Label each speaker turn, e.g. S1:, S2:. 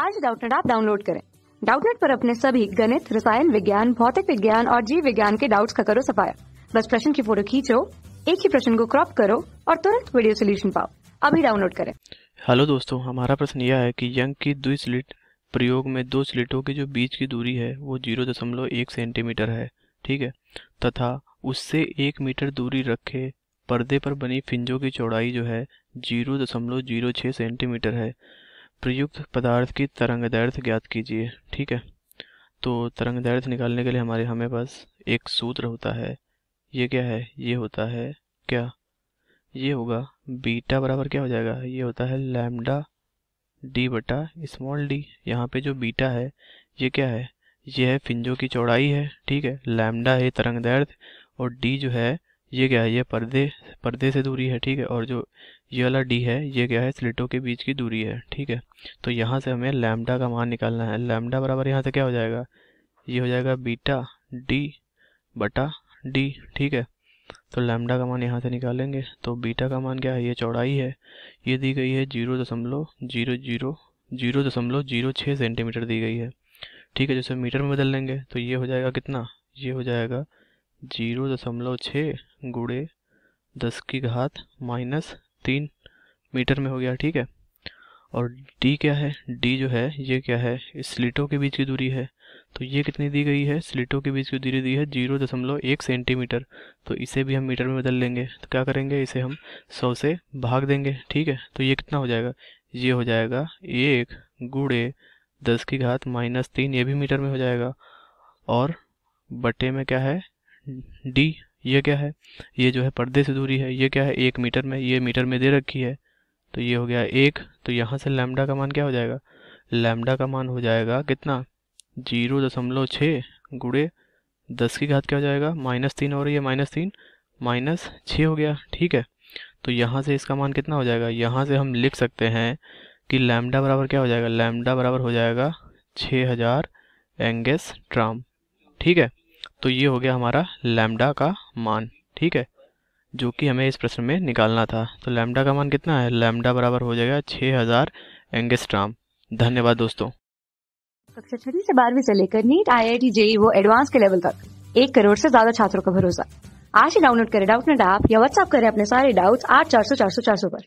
S1: आज डाउटनेट आप डाउनलोड करें डाउटनेट पर अपने सभी गणित रसायन विज्ञान भौतिक विज्ञान और जीव विज्ञान के डाउट्स का करो सफाया बस प्रश्न की फोटो खींचो एक ही प्रश्न को क्रॉप करो और तुरंत वीडियो सोल्यूशन पाओ अभी डाउनलोड करें हेलो दोस्तों हमारा प्रश्न यह है कि यंग की दो स्लिट प्रयोग में दो स्लिटों के जो बीच की दूरी है वो जीरो दशमलव एक सेंटीमीटर है ठीक है तथा उससे एक मीटर दूरी रखे पर्दे पर बनी फिंजों की चौड़ाई जो है जीरो दशमलव जीरो छः सेंटीमीटर है प्रयुक्त पदार्थ की तरंग दैर्ध्य ज्ञात कीजिए ठीक है तो तरंग दैर्ध्य निकालने के लिए हमारे हमें पास एक सूत्र होता है ये क्या है ये होता है क्या ये होगा बीटा बराबर क्या हो जाएगा ये होता है लैमडा डी बटा स्मॉल डी यहाँ पे जो बीटा है ये क्या है ये है फिंजों की चौड़ाई है ठीक है लैमडा है तरंग दैर्ध्य और डी जो है ये क्या है ये पर्दे पर्दे से दूरी है ठीक है और जो ये वाला डी है ये क्या है स्लिटों के बीच की दूरी है ठीक है तो यहाँ से हमें लैमडा का मान निकालना है लैमडा बराबर यहाँ से क्या हो जाएगा ये हो जाएगा बीटा डी बटा डी ठीक है तो लैमडा का मान यहाँ से निकालेंगे तो बीटा का मान क्या है ये चौड़ाई है ये दी गई है जीरो दशमलव जीरो जीरो जीरो दशमलव जीरो छः सेंटीमीटर दी गई है ठीक है जैसे मीटर में बदल लेंगे तो ये हो जाएगा कितना ये हो जाएगा जीरो दशमलव छः गुड़े दस की घात माइनस तीन मीटर में हो गया ठीक है और डी क्या है डी जो है ये क्या है स्लिटों के बीच की दूरी है तो ये कितनी दी गई है स्लिटों के बीच की दूरी दी है जीरो दशमलव एक सेंटीमीटर तो इसे भी हम मीटर में बदल लेंगे तो क्या करेंगे इसे हम सौ से भाग देंगे ठीक है तो ये कितना हो जाएगा ये हो जाएगा एक गुड़े दस की घात माइनस तीन ये भी मीटर में हो जाएगा और बटे में क्या है डी ये क्या है ये जो है पर्दे से दूरी है ये क्या है एक मीटर में ये मीटर में दे रखी है तो ये हो गया एक तो यहाँ से लैमडा का मान क्या हो जाएगा लैमडा का मान हो जाएगा कितना जीरो दशमलव छः गुड़े दस की घात क्या हो जाएगा माइनस तीन हो रही है माइनस तीन माइनस छः हो गया ठीक है तो यहाँ से इसका मान कितना हो जाएगा यहाँ से हम लिख सकते हैं कि लैमडा बराबर क्या हो जाएगा लैमडा बराबर हो जाएगा छः हज़ार एंगेस ट्राम ठीक है तो ये हो गया हमारा लैमडा का मान ठीक है जो कि हमें इस प्रश्न में निकालना था तो लैमडा का मान कितना है लैमडा बराबर हो जाएगा छः हज़ार एंगेस्ट्राम धन्यवाद दोस्तों कक्षा छठी से बारहवीं से लेकर NEET I I T JEE वो एडवांस के लेवल तक एक करोड़ से ज्यादा छात्रों का भरोसा आज ही डाउनलोड करें डाउट नेट ऐप या व्हाट्सअप करें अपने सारे डाउट्स आठ चार सौ चार सौ चार सौ पर